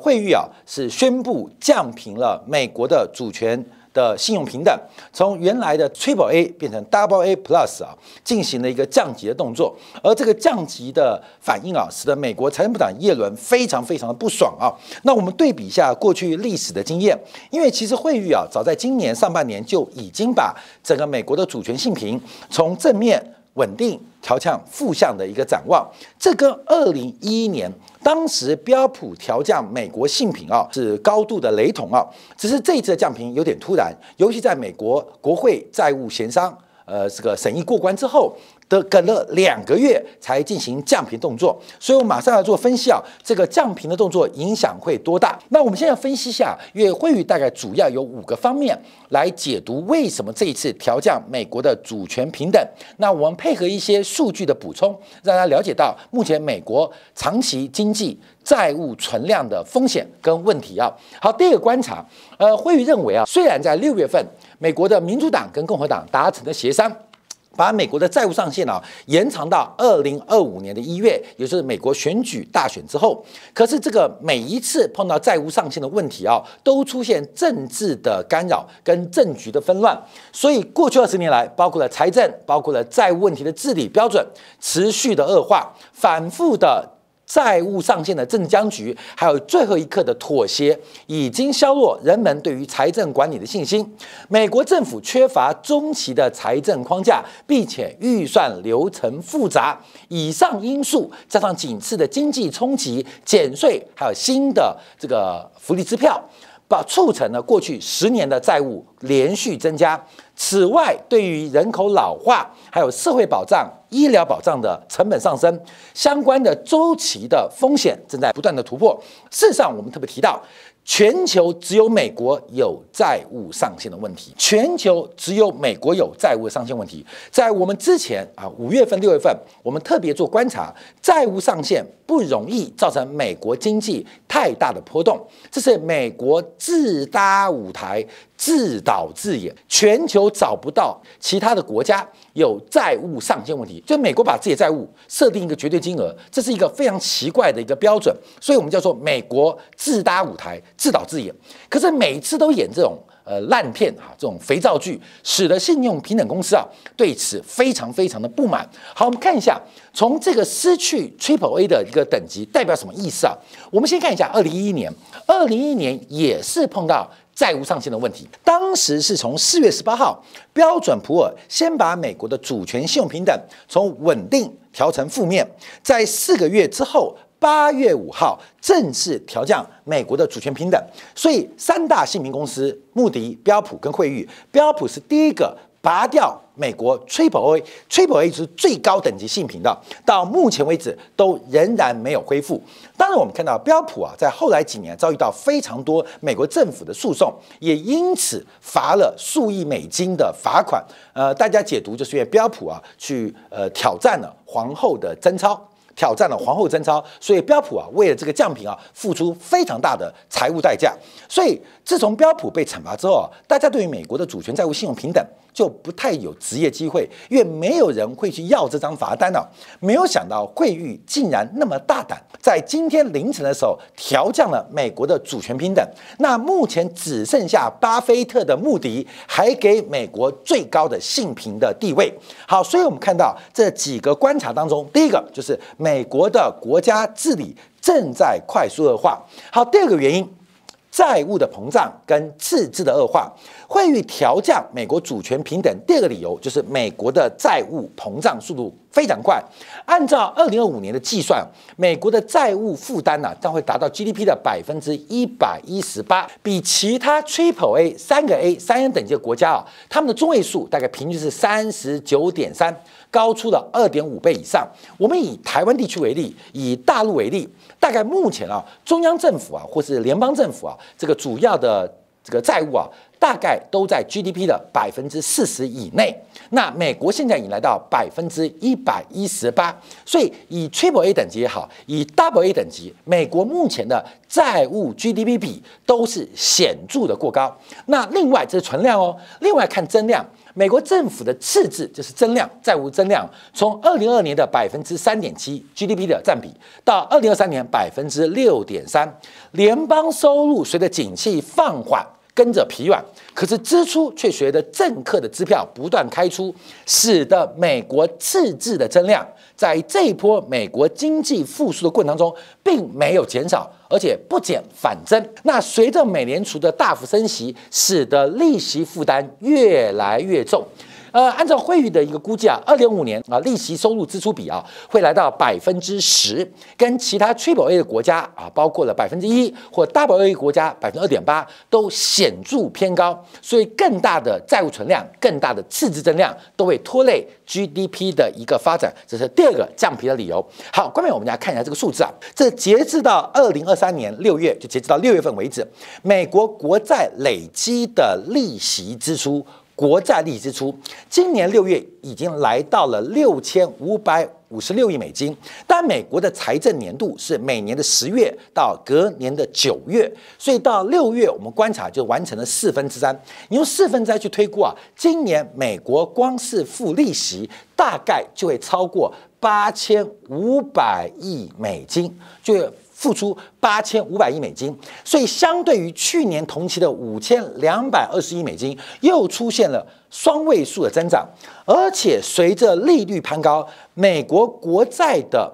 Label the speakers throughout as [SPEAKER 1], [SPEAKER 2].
[SPEAKER 1] 惠誉啊是宣布降平了美国的主权的信用平等，从原来的 triple A 变成 double A plus 啊，进行了一个降级的动作。而这个降级的反应啊，使得美国财政部长耶伦非常非常的不爽啊。那我们对比一下过去历史的经验，因为其实惠誉啊，早在今年上半年就已经把整个美国的主权信平评从正面。稳定调降负向的一个展望，这跟二零一一年当时标普调降美国性品啊是高度的雷同啊，只是这一次的降频有点突然，尤其在美国国会债务协商呃这个审议过关之后。隔了两个月才进行降频动作，所以我马上要做分析啊。这个降频的动作影响会多大？那我们现在分析一下，因为会议大概主要有五个方面来解读为什么这一次调降美国的主权平等。那我们配合一些数据的补充，让大家了解到目前美国长期经济债务存量的风险跟问题啊。好，第一个观察，呃，会议认为啊，虽然在六月份美国的民主党跟共和党达成的协商。把美国的债务上限啊延长到二零二五年的一月，也就是美国选举大选之后。可是，这个每一次碰到债务上限的问题啊，都出现政治的干扰跟政局的纷乱。所以，过去二十年来，包括了财政、包括了债务问题的治理标准持续的恶化，反复的。债务上限的政治僵局，还有最后一刻的妥协，已经削弱人们对于财政管理的信心。美国政府缺乏中期的财政框架，并且预算流程复杂。以上因素加上紧次的经济冲击、减税，还有新的这个福利支票，把促成了过去十年的债务连续增加。此外，对于人口老化，还有社会保障、医疗保障的成本上升相关的周期的风险正在不断的突破。事实上，我们特别提到。全球只有美国有债务上限的问题，全球只有美国有债务上限问题。在我们之前啊，五月份、六月份，我们特别做观察，债务上限不容易造成美国经济太大的波动，这是美国自搭舞台、自导自演，全球找不到其他的国家。有债务上限问题，就美国把自己的债务设定一个绝对金额，这是一个非常奇怪的一个标准，所以我们叫做美国自搭舞台、自导自演，可是每次都演这种呃烂片啊，这种肥皂剧，使得信用平等公司啊对此非常非常的不满。好，我们看一下从这个失去 triple A 的一个等级代表什么意思啊？我们先看一下二零一一年，二零一一年也是碰到。债务上限的问题，当时是从四月十八号，标准普尔先把美国的主权信用平等从稳定调成负面，在四个月之后，八月五号正式调降美国的主权平等，所以三大姓名公司穆迪、标普跟惠誉，标普是第一个拔掉。美国 Triple A Triple A 是最高等级性频道，到目前为止都仍然没有恢复。当然，我们看到标普啊，在后来几年遭遇到非常多美国政府的诉讼，也因此罚了数亿美金的罚款。呃，大家解读就是因为标普啊去呃挑战了皇后的贞操。挑战了皇后贞操，所以标普啊，为了这个降频啊，付出非常大的财务代价。所以自从标普被惩罚之后啊，大家对于美国的主权债务信用平等就不太有职业机会，因为没有人会去要这张罚单了。没有想到惠誉竟然那么大胆，在今天凌晨的时候调降了美国的主权平等。那目前只剩下巴菲特的穆迪还给美国最高的信评的地位。好，所以我们看到这几个观察当中，第一个就是。美国的国家治理正在快速恶化。好，第二个原因，债务的膨胀跟赤字的恶化会予调降美国主权平等。第二个理由就是美国的债务膨胀速度非常快。按照二零二五年的计算，美国的债务负担呢将会达到 GDP 的百分之一百一十八，比其他 Triple A 三个 A 三 A 等级的国家啊，他们的中位数大概平均是三十九点三。高出了二点五倍以上。我们以台湾地区为例，以大陆为例，大概目前啊，中央政府啊，或是联邦政府啊，这个主要的这个债务啊。大概都在 GDP 的百分之四十以内。那美国现在已经来到百分之一百一十八，所以以 Triple A 等级也好，以 Double A 等级，美国目前的债务 GDP 比都是显著的过高。那另外这是存量哦，另外看增量，美国政府的赤字就是增量债务增量，从二零二年的百分之三点七 GDP 的占比，到二零二三年百分之六点三，联邦收入随着景气放缓。跟着疲软，可是支出却随着政客的支票不断开出，使得美国赤字的增量在这一波美国经济复苏的过程当中并没有减少，而且不减反增。那随着美联储的大幅升息，使得利息负担越来越重。呃，按照汇率的一个估计啊，二零五年啊，利息收入支出比啊，会来到百分之十，跟其他 Triple a 的国家啊，包括了百分之一或 w a a 国家百分之二点八，都显著偏高。所以，更大的债务存量、更大的赤字增量，都会拖累 GDP 的一个发展，这是第二个降皮的理由。好，下面我们来看一下这个数字啊，这截至到二零二三年六月，就截止到六月份为止，美国国债累积的利息支出。国债利息支出，今年六月已经来到了六千五百五十六亿美金。但美国的财政年度是每年的十月到隔年的九月，所以到六月我们观察就完成了四分之三。你用四分之三去推估啊，今年美国光是付利息大概就会超过八千五百亿美金，就。付出八千五百亿美金，所以相对于去年同期的五千两百二十亿美金，又出现了双位数的增长。而且随着利率攀高，美国国债的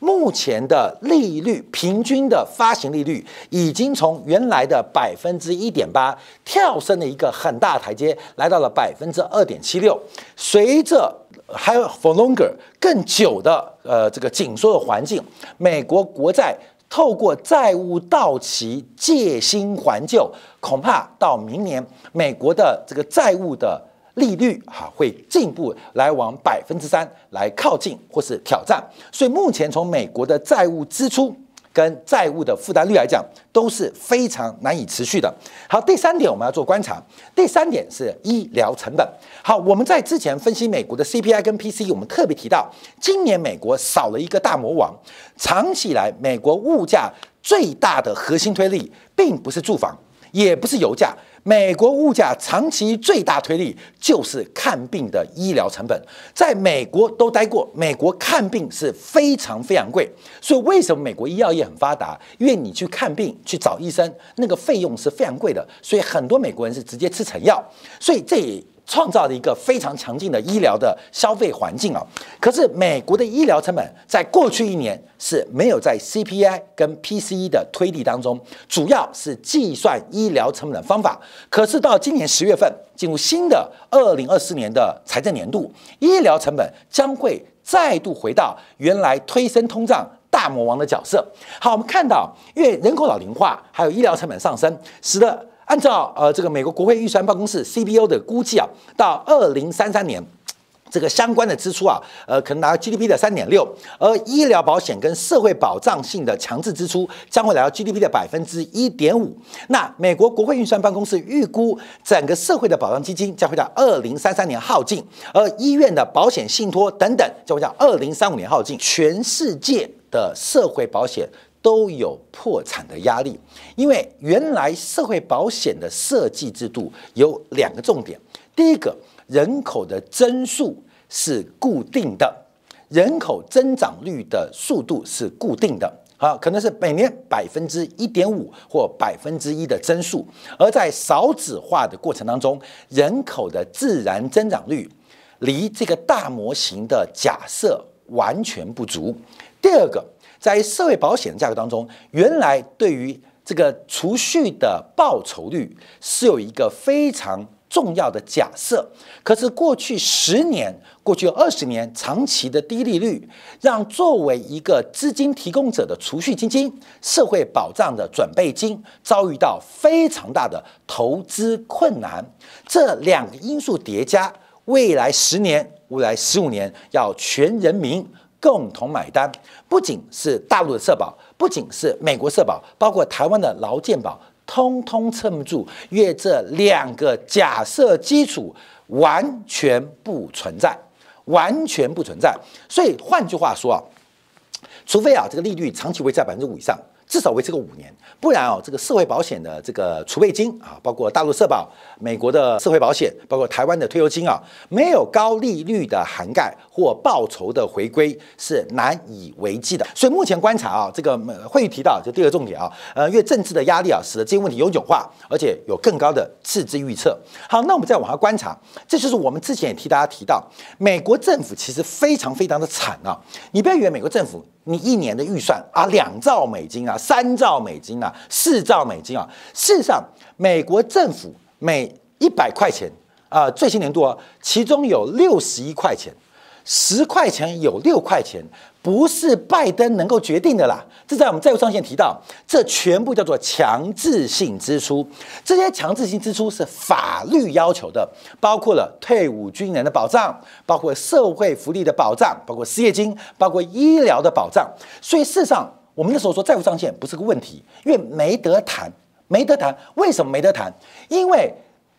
[SPEAKER 1] 目前的利率平均的发行利率已经从原来的百分之一点八跳升了一个很大台阶，来到了百分之二点七六。随着还有 for longer 更久的呃这个紧缩的环境，美国国债。透过债务到期借新还旧，恐怕到明年美国的这个债务的利率哈会进一步来往百分之三来靠近或是挑战。所以目前从美国的债务支出。跟债务的负担率来讲都是非常难以持续的。好，第三点我们要做观察，第三点是医疗成本。好，我们在之前分析美国的 CPI 跟 p c 我们特别提到，今年美国少了一个大魔王，长期以来美国物价最大的核心推力，并不是住房，也不是油价。美国物价长期最大推力就是看病的医疗成本，在美国都待过，美国看病是非常非常贵，所以为什么美国医药业很发达？因为你去看病去找医生，那个费用是非常贵的，所以很多美国人是直接吃成药，所以这。创造了一个非常强劲的医疗的消费环境啊，可是美国的医疗成本在过去一年是没有在 CPI 跟 PCE 的推力当中，主要是计算医疗成本的方法。可是到今年十月份，进入新的二零二四年的财政年度，医疗成本将会再度回到原来推升通胀大魔王的角色。好，我们看到，因为人口老龄化还有医疗成本上升，使得。按照呃这个美国国会预算办公室 CBO 的估计啊，到二零三三年，这个相关的支出啊，呃可能达到 GDP 的三点六，而医疗保险跟社会保障性的强制支出将会来到 GDP 的百分之一点五。那美国国会预算办公室预估，整个社会的保障基金将会在二零三三年耗尽，而医院的保险信托等等将会在二零三五年耗尽。全世界的社会保险。都有破产的压力，因为原来社会保险的设计制度有两个重点：，第一个，人口的增速是固定的，人口增长率的速度是固定的，好，可能是每年百分之一点五或百分之一的增速；，而在少子化的过程当中，人口的自然增长率离这个大模型的假设完全不足。第二个，在社会保险的价格当中，原来对于这个储蓄的报酬率是有一个非常重要的假设。可是过去十年、过去二十年长期的低利率，让作为一个资金提供者的储蓄基金、社会保障的准备金，遭遇到非常大的投资困难。这两个因素叠加，未来十年、未来十五年要全人民。共同买单，不仅是大陆的社保，不仅是美国社保，包括台湾的劳健保，通通撑不住。因为这两个假设基础完全不存在，完全不存在。所以换句话说啊，除非啊这个利率长期维持百分之五以上。至少维持个五年，不然哦，这个社会保险的这个储备金啊，包括大陆社保、美国的社会保险，包括台湾的退休金啊，没有高利率的涵盖或报酬的回归，是难以为继的。所以目前观察啊，这个会议提到就第二个重点啊，呃，因为政治的压力啊，使得这些问题永久化，而且有更高的赤字预测。好，那我们再往下观察，这就是我们之前也替大家提到，美国政府其实非常非常的惨啊，你不要以为美国政府。你一年的预算啊，两兆美金啊，三兆美金啊，四兆美金啊。事实上，美国政府每一百块钱啊，最新年度啊，其中有六十一块钱。十块钱有六块钱，不是拜登能够决定的啦。这在我们债务上限提到，这全部叫做强制性支出。这些强制性支出是法律要求的，包括了退伍军人的保障，包括社会福利的保障，包括失业金，包括医疗的保障。所以事实上，我们那时候说债务上限不是个问题，因为没得谈，没得谈。为什么没得谈？因为。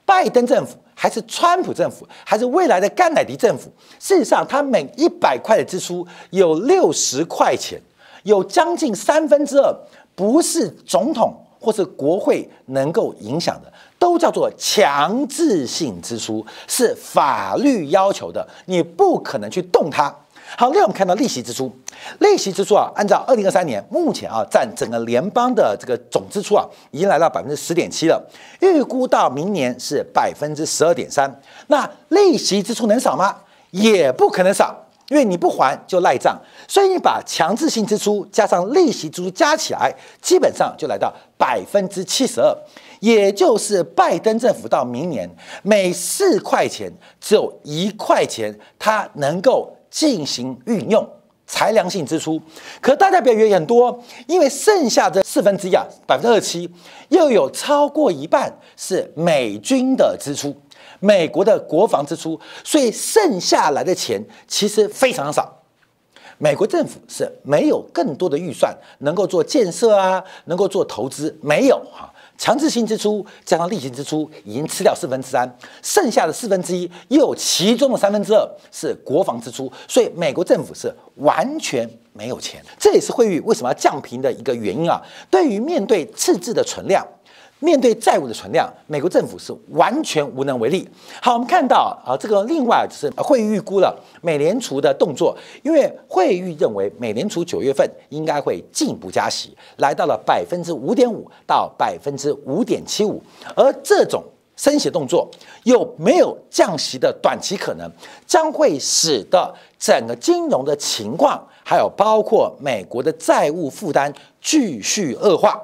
[SPEAKER 1] 拜登政府，还是川普政府，还是未来的甘乃迪政府？事实上，他每一百块的支出有六十块钱，有将近三分之二不是总统或是国会能够影响的，都叫做强制性支出，是法律要求的，你不可能去动它。好，那我们看到利息支出，利息支出啊，按照二零二三年目前啊，占整个联邦的这个总支出啊，已经来到百分之十点七了，预估到明年是百分之十二点三。那利息支出能少吗？也不可能少，因为你不还就赖账，所以你把强制性支出加上利息支出加起来，基本上就来到百分之七十二，也就是拜登政府到明年每四块钱只有一块钱它能够。进行运用，财良性支出，可大家不要原很多，因为剩下的四分之一啊，百分之二十七，又有超过一半是美军的支出，美国的国防支出，所以剩下来的钱其实非常少，美国政府是没有更多的预算能够做建设啊，能够做投资，没有哈。强制性支出加上例行支出已经吃掉四分之三，剩下的四分之一又有其中的三分之二是国防支出，所以美国政府是完全没有钱。这也是会议为什么要降频的一个原因啊！对于面对赤字的存量。面对债务的存量，美国政府是完全无能为力。好，我们看到啊，这个另外就是会预估了美联储的动作，因为会议认为美联储九月份应该会进一步加息，来到了百分之五点五到百分之五点七五，而这种升息动作又没有降息的短期可能，将会使得整个金融的情况，还有包括美国的债务负担继续恶化。